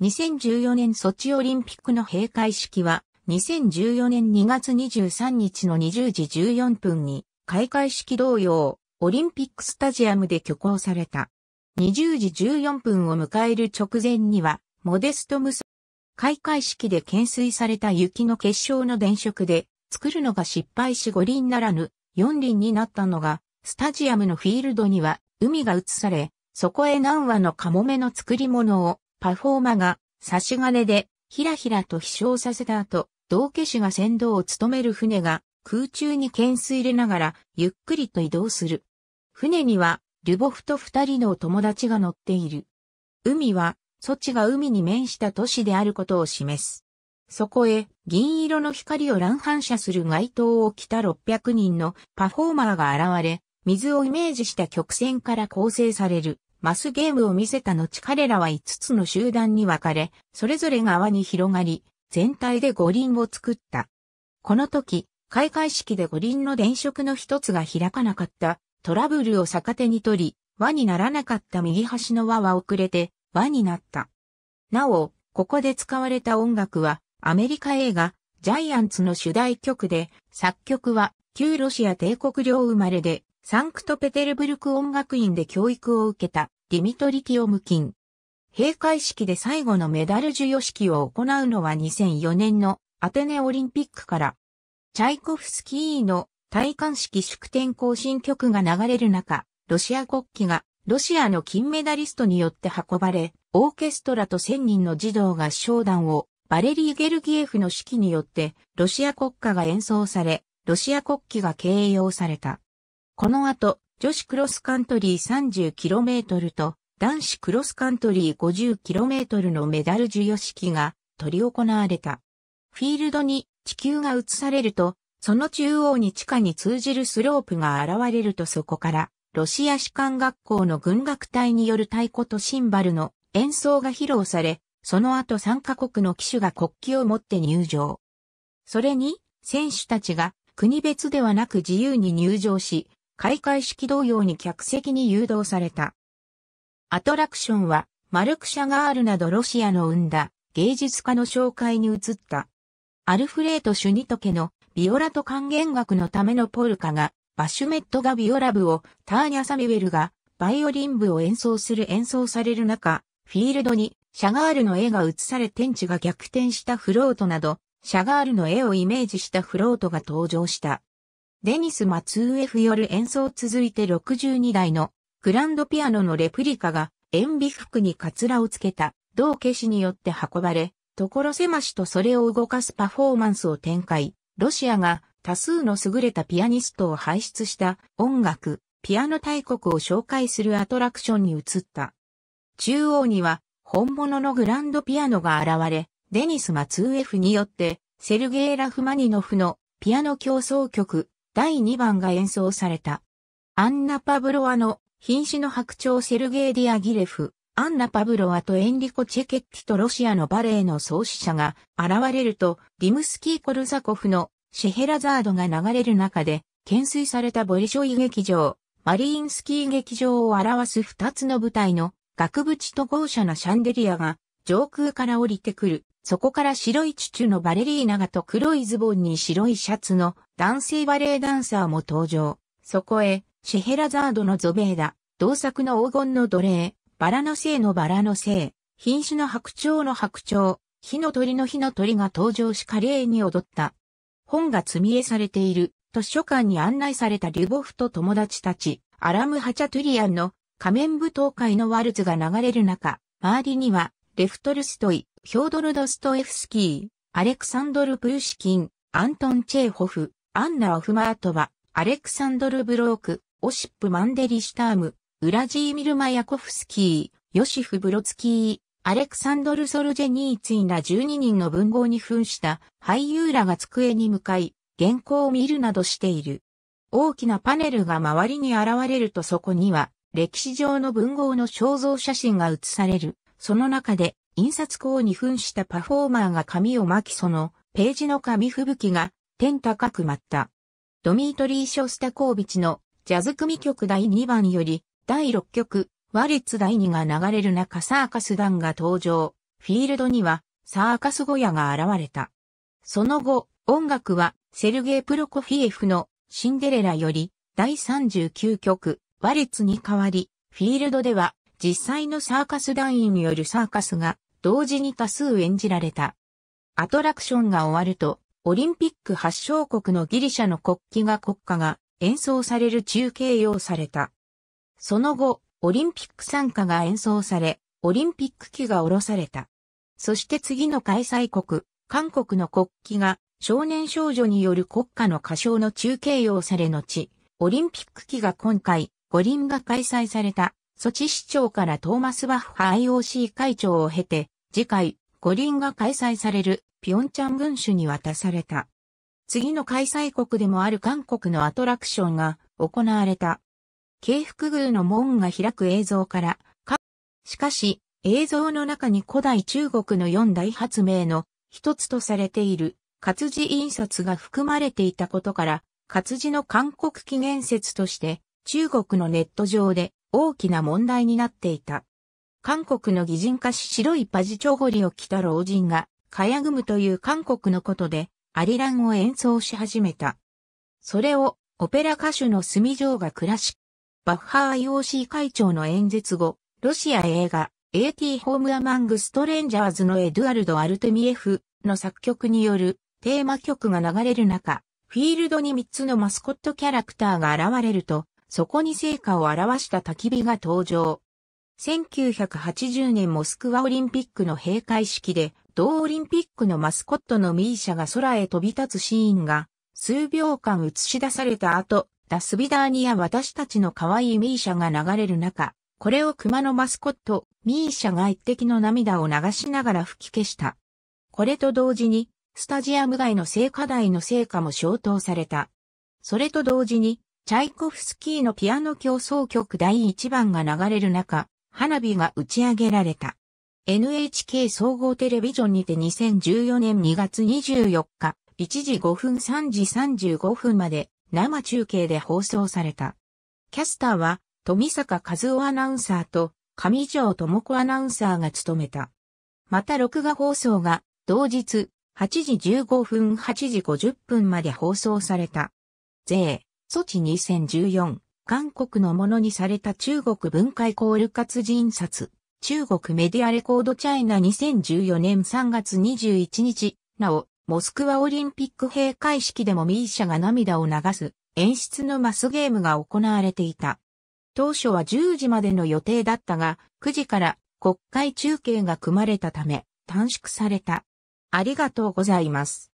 2014年ソチオリンピックの閉会式は、2014年2月23日の20時14分に、開会式同様、オリンピックスタジアムで挙行された。20時14分を迎える直前には、モデストムス。開会式で懸垂された雪の結晶の電飾で、作るのが失敗し五輪ならぬ、四輪になったのが、スタジアムのフィールドには海が移され、そこへ何羽のカモメの作り物をパフォーマが差し金でひらひらと飛翔させた後、道化師が先導を務める船が空中に懸垂れながらゆっくりと移動する。船にはリュボフと二人の友達が乗っている。海は、ソチが海に面した都市であることを示す。そこへ、銀色の光を乱反射する街灯を着た600人のパフォーマーが現れ、水をイメージした曲線から構成される。マスゲームを見せた後彼らは5つの集団に分かれ、それぞれが輪に広がり、全体で五輪を作った。この時、開会式で五輪の電飾の一つが開かなかったトラブルを逆手に取り、輪にならなかった右端の輪は遅れて輪になった。なお、ここで使われた音楽はアメリカ映画ジャイアンツの主題曲で作曲は旧ロシア帝国領生まれでサンクトペテルブルク音楽院で教育を受けたディミトリ・ティオムキン。閉会式で最後のメダル授与式を行うのは2004年のアテネオリンピックから、チャイコフスキーの戴冠式祝典行進曲が流れる中、ロシア国旗がロシアの金メダリストによって運ばれ、オーケストラと1000人の児童合唱団をバレリー・ゲルギエフの式によってロシア国歌が演奏され、ロシア国旗が掲揚された。この後、女子クロスカントリー 30km と男子クロスカントリー 50km のメダル授与式が執り行われた。フィールドに地球が映されると、その中央に地下に通じるスロープが現れるとそこから、ロシア士官学校の軍楽隊による太鼓とシンバルの演奏が披露され、その後参加国の騎手が国旗を持って入場。それに、選手たちが国別ではなく自由に入場し、開会式同様に客席に誘導された。アトラクションは、マルクシャガールなどロシアの生んだ芸術家の紹介に移った。アルフレート・シュニトケのビオラと還元楽のためのポルカが、バシュメットがビオラ部を、ターニャ・サミュエルがバイオリン部を演奏する演奏される中、フィールドにシャガールの絵が映され天地が逆転したフロートなど、シャガールの絵をイメージしたフロートが登場した。デニス・マツーエフよる演奏続いて62台のグランドピアノのレプリカが塩ビ服にカツラをつけた同化師によって運ばれ、所狭しとそれを動かすパフォーマンスを展開、ロシアが多数の優れたピアニストを輩出した音楽、ピアノ大国を紹介するアトラクションに移った。中央には本物のグランドピアノが現れ、デニス・マツーエフによってセルゲイ・ラフマニノフのピアノ競争曲第2番が演奏された。アンナ・パブロワの瀕死の白鳥セルゲイ・ディアギレフ、アンナ・パブロワとエンリコ・チェケッティとロシアのバレエの創始者が現れると、ディムスキー・コルザコフのシェヘラザードが流れる中で、懸垂されたボリショイ劇場、マリーンスキー劇場を表す2つの舞台の額縁と豪奢なシャンデリアが上空から降りてくる。そこから白いチュチュのバレリーナがと黒いズボンに白いシャツの男性バレエダンサーも登場。そこへ、シェヘラザードのゾベーダ、同作の黄金の奴隷、バラの性のバラの性、品種の白鳥の白鳥、火の鳥の火の鳥が登場し華麗に踊った。本が積み絵されている図書館に案内されたリュボフと友達たち、アラム・ハチャトゥリアンの仮面舞踏会のワルツが流れる中、周りにはレフトルストイ、ヒョードルドストエフスキー、アレクサンドル・プーシキン、アントン・チェーホフ、アンナ・オフマートバ、アレクサンドル・ブローク、オシップ・マンデリシュターム、ウラジーミル・マヤコフスキー、ヨシフ・ブロツキー、アレクサンドル・ソルジェニーツィら12人の文豪に扮した俳優らが机に向かい、原稿を見るなどしている。大きなパネルが周りに現れるとそこには、歴史上の文豪の肖像写真が写される。その中で、印刷工に扮したパフォーマーが紙を巻きその、ページの紙吹雪が、天高く舞った。ドミートリー・ショスタコービチの、ジャズ組曲第2番より、第6曲、ワリッツ第2が流れる中サーカス団が登場。フィールドには、サーカス小屋が現れた。その後、音楽は、セルゲイ・プロコフィエフの、シンデレラより、第39曲、ワリッツに変わり、フィールドでは、実際のサーカス団員によるサーカスが同時に多数演じられた。アトラクションが終わると、オリンピック発祥国のギリシャの国旗が国歌が演奏される中継用された。その後、オリンピック参加が演奏され、オリンピック旗が下ろされた。そして次の開催国、韓国の国旗が少年少女による国歌の歌唱の中継用され後、オリンピック旗が今回、五輪が開催されたソチ市長からトーマス・バッハ IOC 会長を経て、次回、五輪が開催されるピョンチャン文書に渡された。次の開催国でもある韓国のアトラクションが行われた。京福宮の門が開く映像からか、しかし、映像の中に古代中国の四大発明の一つとされている活字印刷が含まれていたことから、活字の韓国起源説として中国のネット上で大きな問題になっていた。韓国の擬人化し白いパジチョゴリを着た老人が、カヤグムという韓国のことで、アリランを演奏し始めた。それを、オペラ歌手のスミジョーが暮らし、バッハ IOC 会長の演説後、ロシア映画、AT ホームアマングストレンジャーズのエドゥアルド・アルテミエフの作曲によるテーマ曲が流れる中、フィールドに3つのマスコットキャラクターが現れると、そこに成果を表した焚き火が登場。1980年モスクワオリンピックの閉会式で、同オリンピックのマスコットのミーシャが空へ飛び立つシーンが、数秒間映し出された後、ダスビダーニや私たちの可愛いミーシャが流れる中、これを熊のマスコット、ミーシャが一滴の涙を流しながら吹き消した。これと同時に、スタジアム外の聖火台の聖火も消灯された。それと同時に、チャイコフスキーのピアノ競争曲第1番が流れる中、花火が打ち上げられた。NHK 総合テレビジョンにて2014年2月24日、1時5分3時35分まで生中継で放送された。キャスターは富坂和夫アナウンサーと上条智子アナウンサーが務めた。また録画放送が同日8時15分8時50分まで放送された。税。ソチ2014、韓国のものにされた中国文化イコール活字印刷、中国メディアレコードチャイナ2014年3月21日、なお、モスクワオリンピック閉会式でもミーシャが涙を流す演出のマスゲームが行われていた。当初は10時までの予定だったが、9時から国会中継が組まれたため短縮された。ありがとうございます。